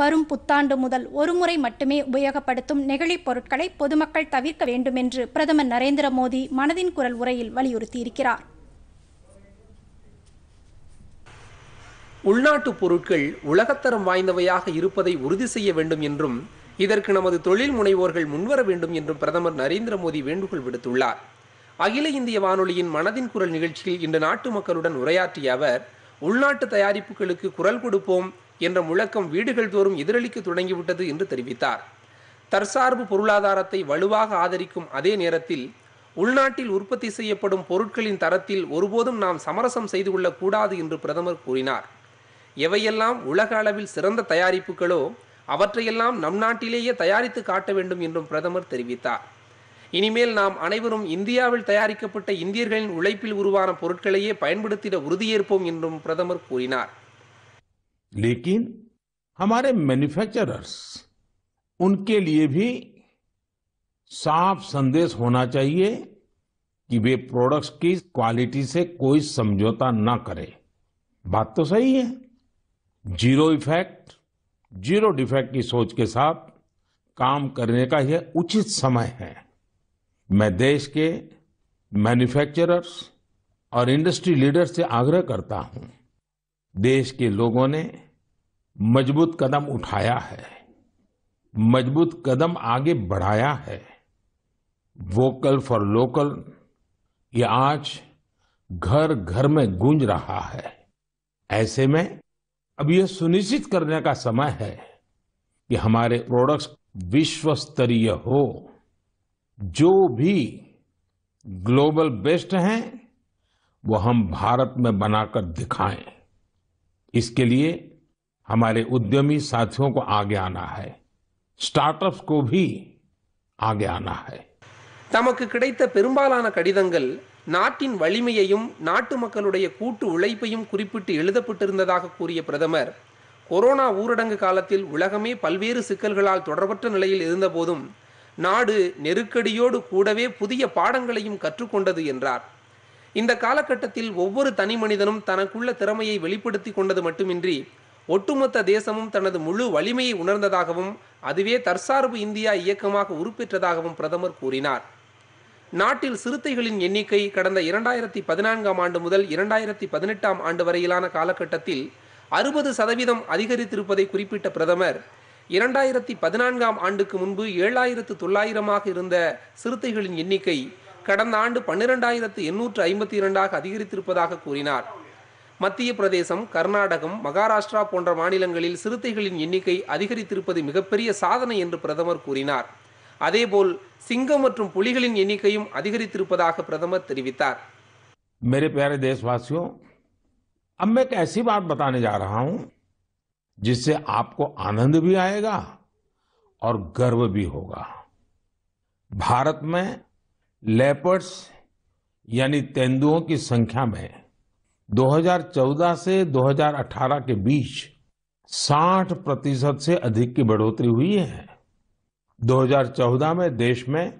வரும் புத்தாண்டு முதல் ஒருமுறை மட்டுமே உபயோகப்படுத்தும் நெகிழிப் பொருட்களை பொதுமக்கள் தவிர்க்க வேண்டும் என்று பிரதமர் நரேந்திர மோடி மனதின் குரல் உரையில் வலியுறுத்தியிருக்கிறார் உள்நாட்டு பொருட்கள் உலகத்தரம் வாய்ந்தவையாக இருப்பதை உறுதி செய்ய வேண்டும் என்றும் இதற்கு நமது தொழில் முனைவோர்கள் முன்வர வேண்டும் என்றும் பிரதமர் நரேந்திர மோடி வேண்டுகோள் விடுத்துள்ளார் அகில இந்திய வானொலியின் மனதின் குரல் நிகழ்ச்சியில் இன்று நாட்டு மக்களுடன் உரையாற்றிய அவர் உள்நாட்டு தயாரிப்புகளுக்கு குரல் கொடுப்போம் என்ற முழக்கம் வீடுகள் தோறும் எதிரொலிக்க தொடங்கிவிட்டது என்று தெரிவித்தார் தற்சார்பு பொருளாதாரத்தை வலுவாக ஆதரிக்கும் அதே நேரத்தில் உள்நாட்டில் உற்பத்தி செய்யப்படும் பொருட்களின் தரத்தில் ஒருபோதும் நாம் சமரசம் செய்து கொள்ளக்கூடாது என்று பிரதமர் கூறினார் எவையெல்லாம் உலக அளவில் சிறந்த தயாரிப்புகளோ அவற்றையெல்லாம் நம் நாட்டிலேயே தயாரித்து காட்ட வேண்டும் என்றும் பிரதமர் தெரிவித்தார் இனிமேல் நாம் அனைவரும் இந்தியாவில் தயாரிக்கப்பட்ட இந்தியர்களின் உழைப்பில் உருவான பொருட்களையே பயன்படுத்திட உறுதியேற்போம் என்றும் பிரதமர் கூறினார் लेकिन हमारे मैन्युफैक्चरर्स उनके लिए भी साफ संदेश होना चाहिए कि वे प्रोडक्ट्स की क्वालिटी से कोई समझौता ना करें बात तो सही है जीरो इफेक्ट जीरो डिफेक्ट की सोच के साथ काम करने का यह उचित समय है मैं देश के मैन्युफैक्चरर्स और इंडस्ट्री लीडर्स से आग्रह करता हूं देश के लोगों ने मजबूत कदम उठाया है मजबूत कदम आगे बढ़ाया है वोकल फॉर लोकल ये आज घर घर में गूंज रहा है ऐसे में अब यह सुनिश्चित करने का समय है कि हमारे प्रोडक्ट्स विश्व स्तरीय हो जो भी ग्लोबल बेस्ट हैं वो हम भारत में बनाकर दिखाएं इसके लिए हमारे उद्यमी साथियों को आगे आना है ஸ்டார்ட் को भी आगे आना है தமக்கு கிடைத்த பெரும்பாலான கடிதங்கள் நாட்டின் வலிமையையும் நாட்டு மக்களுடைய கூட்டு உழைப்பையும் குறிப்பிட்டு எழுதப்பட்டிருந்ததாக கூறிய பிரதமர் கொரோனா ஊரடங்கு காலத்தில் உலகமே பல்வேறு சிக்கல்களால் தொடர்பற்ற நிலையில் இருந்தபோதும் நாடு நெருக்கடியோடு கூடவே புதிய பாடங்களையும் கற்றுக்கொண்டது என்றார் இந்த காலகட்டத்தில் ஒவ்வொரு தனி மனிதனும் தனக்குள்ள திறமையை வெளிப்படுத்தி கொண்டது மட்டுமின்றி ஒட்டுமொத்த தேசமும் தனது முழு வலிமையை உணர்ந்ததாகவும் அதுவே தற்சார்பு இந்தியா இயக்கமாக உறுப்பெற்றதாகவும் பிரதமர் கூறினார் நாட்டில் சிறுத்தைகளின் எண்ணிக்கை கடந்த இரண்டாயிரத்தி பதினான்காம் ஆண்டு முதல் இரண்டாயிரத்தி பதினெட்டாம் ஆண்டு வரையிலான காலகட்டத்தில் அறுபது சதவீதம் அதிகரித்திருப்பதை குறிப்பிட்ட பிரதமர் இரண்டாயிரத்தி பதினான்காம் ஆண்டுக்கு முன்பு ஏழாயிரத்து தொள்ளாயிரமாக இருந்த சிறுத்தைகளின் எண்ணிக்கை கடன் ஆண்டு 12852 ஆக அதிகரித்து இருப்பதாக கூறினார் மத்திய பிரதேசம் கர்நாடகம் மகாராஷ்டிரா போன்ற மாநிலங்களில் சிறுத்தைகளின் இனிகை அதிகரித்துிருபதி மிகப்பெரிய சாதனை என்று பிரதமர் கூறினார் அதேபோல் சிங்கம் மற்றும் புலிகளின் இனிகையும் அதிகரித்து இருப்பதாக பிரதமர் தெரிவித்தார் मेरे प्यारे देशवासियों अब मैं एक ऐसी बात बताने जा रहा हूं जिससे आपको आनंद भी आएगा और गर्व भी होगा भारत में लेपर्ड्स यानी तेंदुओं की संख्या में 2014 से 2018 के बीच 60 प्रतिशत से अधिक की बढ़ोतरी हुई है 2014 में देश में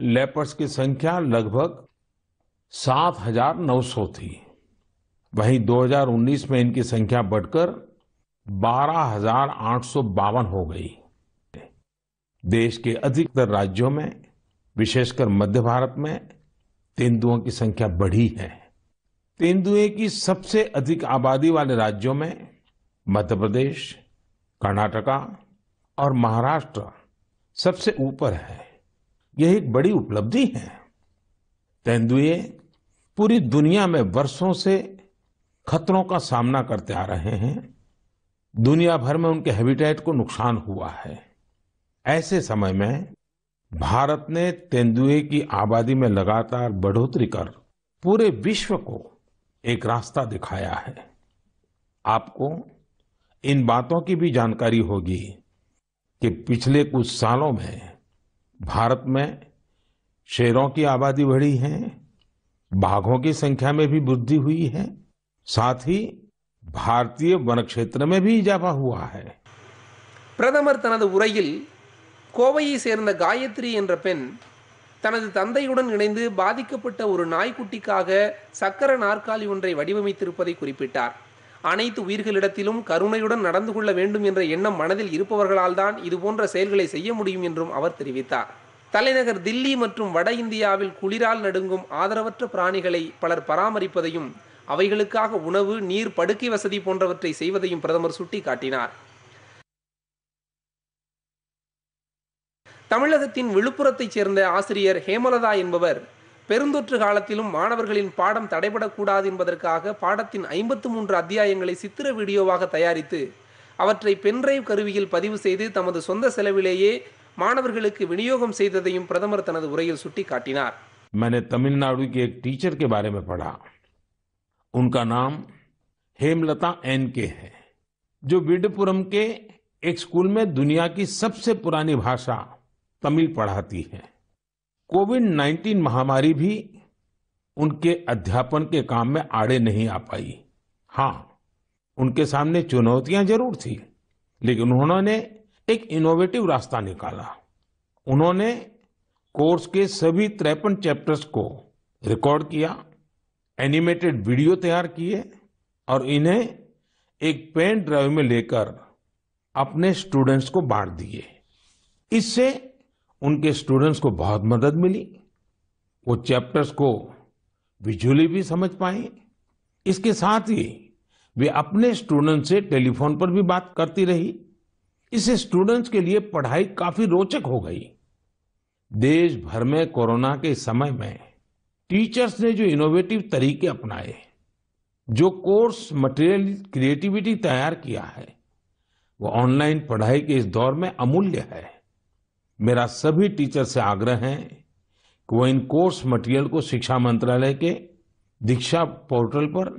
लेपर्स की संख्या लगभग 7,900 थी वहीं 2019 में इनकी संख्या बढ़कर बारह हो गई देश के अधिकतर राज्यों में विशेषकर मध्य भारत में तेंदुओं की संख्या बढ़ी है तेंदुए की सबसे अधिक आबादी वाले राज्यों में मध्य प्रदेश कर्नाटका और महाराष्ट्र सबसे ऊपर है यह एक बड़ी उपलब्धि है तेंदुए पूरी दुनिया में वर्षों से खतरों का सामना करते आ रहे हैं दुनिया भर में उनके हैबिटेट को नुकसान हुआ है ऐसे समय में भारत ने तेंदुए की आबादी में लगातार बढ़ोतरी कर पूरे विश्व को एक रास्ता दिखाया है आपको इन बातों की भी जानकारी होगी कि पिछले कुछ सालों में भारत में शेरों की आबादी बढ़ी है बाघों की संख्या में भी वृद्धि हुई है साथ ही भारतीय वन क्षेत्र में भी इजाफा हुआ है பிரதமர் तन உரையில் கோவையை சேர்ந்த காயத்ரி என்ற பெண் தனது தந்தையுடன் இணைந்து பாதிக்கப்பட்ட ஒரு நாய்க்குட்டிக்காக சக்கர நாற்காலி ஒன்றை வடிவமைத்திருப்பதை குறிப்பிட்டார் அனைத்து உயிர்களிடத்திலும் கருணையுடன் நடந்து கொள்ள வேண்டும் என்ற எண்ணம் மனதில் இருப்பவர்களால் தான் இதுபோன்ற செயல்களை செய்ய முடியும் என்றும் அவர் தெரிவித்தார் தலைநகர் தில்லி மற்றும் வட இந்தியாவில் குளிரால் நடுங்கும் ஆதரவற்ற பிராணிகளை பலர் பராமரிப்பதையும் அவைகளுக்காக உணவு நீர் படுக்கை வசதி போன்றவற்றை செய்வதையும் பிரதமர் சுட்டி காட்டினார் தமிழகத்தின் விழுப்புரத்தைச் சேர்ந்த ஆசிரியர் ஹேமலதா என்பவர் பெருந்தொற்று காலத்திலும் மாணவர்களின் பாடம் தடைபடக்கூடாது என்பதற்காக பாடத்தின் ஐம்பத்து மூன்று அத்தியாயங்களை சித்திர வீடியோவாக தயாரித்து அவற்றை பென்ட்ரைவ் கருவியில் பதிவு செய்து தமது சொந்த செலவிலேயே மாணவர்களுக்கு விநியோகம் செய்ததையும் பிரதமர் தனது உரையில் சுட்டிக்காட்டினார் मैंने तमिलनाडु के एक टीचर के बारे में पढ़ा उनका नाम हेमलता கே के है जो विडपुरम के एक स्कूल तमिल पढ़ाती हैं कोविड 19 महामारी भी उनके अध्यापन के काम में आड़े नहीं आ पाई हाँ उनके सामने चुनौतियां जरूर थी लेकिन उन्होंने एक इनोवेटिव रास्ता निकाला उन्होंने कोर्स के सभी त्रेपन चैप्टर्स को रिकॉर्ड किया एनिमेटेड वीडियो तैयार किए और इन्हें एक पेन ड्राइव में लेकर अपने स्टूडेंट्स को बांट दिए इससे उनके स्टूडेंट्स को बहुत मदद मिली वो चैप्टर्स को विजुअली भी समझ पाए इसके साथ ही वे अपने स्टूडेंट से टेलीफोन पर भी बात करती रही इससे स्टूडेंट्स के लिए पढ़ाई काफी रोचक हो गई देश भर में कोरोना के समय में टीचर्स ने जो इनोवेटिव तरीके अपनाए जो कोर्स मटेरियल क्रिएटिविटी तैयार किया है वो ऑनलाइन पढ़ाई के इस दौर में अमूल्य है मेरा सभी टीचर से आग्रह है कि वो इन कोर्स मटेरियल को शिक्षा मंत्रालय के दीक्षा पोर्टल पर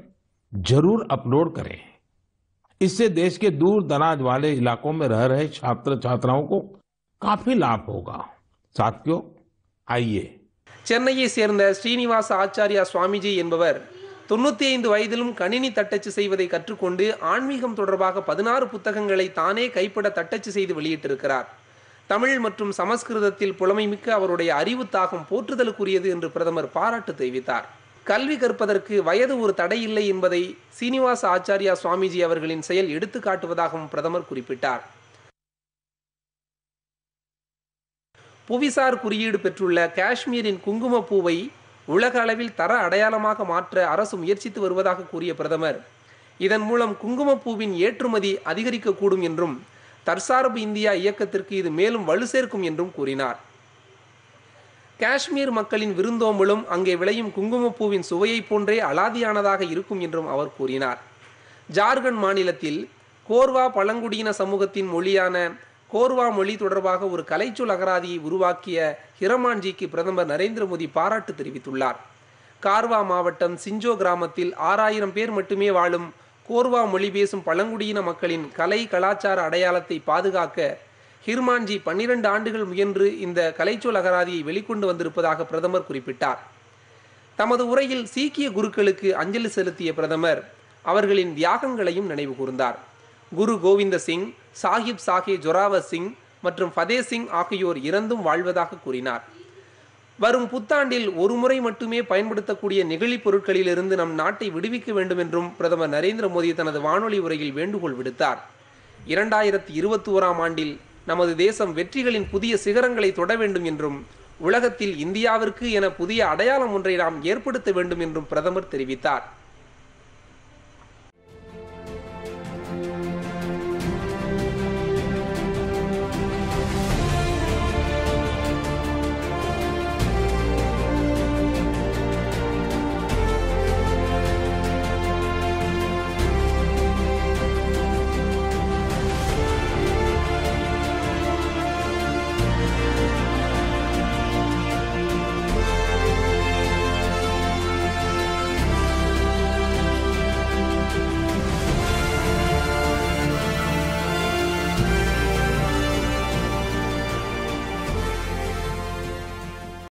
जरूर अपलोड करें इससे देश के दूर दराज वाले इलाकों में रह रहे छात्र छात्राओं को काफी लाभ होगा साथियों आइए சென்னையை சேர்ந்த ஸ்ரீனிவாச ஆச்சாரியா சுவாமிஜி என்பவர் தொண்ணூத்தி ஐந்து வயதிலும் கணினி தட்டச்சு செய்வதை கற்றுக்கொண்டு ஆன்மீகம் தொடர்பாக பதினாறு புத்தகங்களை தானே கைப்பட தட்டச்சு செய்து வெளியிட்டிருக்கிறார் தமிழ் மற்றும் சமஸ்கிருதத்தில் புலமைமிக்க அவருடைய அறிவு தாகம் போற்றுதலுக்குரியது என்று பிரதமர் பாராட்டு தெரிவித்தார் கல்வி கற்பதற்கு வயது ஒரு தடையில்லை என்பதை சீனிவாச ஆச்சாரியா சுவாமிஜி அவர்களின் செயல் எடுத்து காட்டுவதாகவும் பிரதமர் குறிப்பிட்டார் புவிசார் குறியீடு பெற்றுள்ள காஷ்மீரின் குங்குமப்பூவை உலக அளவில் தர அடையாளமாக மாற்ற அரசு முயற்சித்து வருவதாக கூறிய பிரதமர் இதன் மூலம் குங்குமப்பூவின் ஏற்றுமதி அதிகரிக்கக்கூடும் என்றும் தற்சார்பு இந்தியா இயக்கத்திற்கு இது மேலும் வலு சேர்க்கும் என்றும் கூறினார் காஷ்மீர் மக்களின் விருந்தோம்பலும் அங்கே விளையும் குங்குமப்பூவின் சுவையைப் போன்றே அலாதியானதாக இருக்கும் என்றும் அவர் கூறினார் ஜார்க்கண்ட் மாநிலத்தில் கோர்வா பழங்குடியின சமூகத்தின் மொழியான கோர்வா மொழி தொடர்பாக ஒரு கலைச்சொல் அகராதியை உருவாக்கிய ஹிரமான்ஜிக்கு பிரதமர் நரேந்திர மோடி பாராட்டு தெரிவித்துள்ளார் கார்வா மாவட்டம் சிஞ்சோ கிராமத்தில் ஆறாயிரம் பேர் மட்டுமே வாழும் கோர்வா மொழி பேசும் பழங்குடியின மக்களின் கலை கலாச்சார அடையாளத்தை பாதுகாக்க ஹிர்மான்ஜி பன்னிரண்டு ஆண்டுகள் முயன்று இந்த கலைச்சொல் அகராதியை வெளிக்கொண்டு வந்திருப்பதாக பிரதமர் குறிப்பிட்டார் தமது உரையில் சீக்கிய குருக்களுக்கு அஞ்சலி செலுத்திய பிரதமர் அவர்களின் தியாகங்களையும் நினைவு கூர்ந்தார் குரு கோவிந்த சிங் சாஹிப் சாஹே ஜொராவர் சிங் மற்றும் ஃபதே சிங் ஆகியோர் இறந்தும் வாழ்வதாக கூறினார் வரும் புத்தாண்டில் ஒருமுறை மட்டுமே பயன்படுத்தக்கூடிய நெகிழி பொருட்களிலிருந்து நம் நாட்டை விடுவிக்க வேண்டும் என்றும் பிரதமர் நரேந்திர மோடி தனது வானொலி உரையில் வேண்டுகோள் விடுத்தார் இரண்டாயிரத்தி இருபத்தி ஓராம் ஆண்டில் நமது தேசம் வெற்றிகளின் புதிய சிகரங்களை தொட வேண்டும் என்றும் உலகத்தில் இந்தியாவிற்கு என புதிய அடையாளம் ஒன்றை நாம் ஏற்படுத்த வேண்டும் என்றும் பிரதமர் தெரிவித்தார்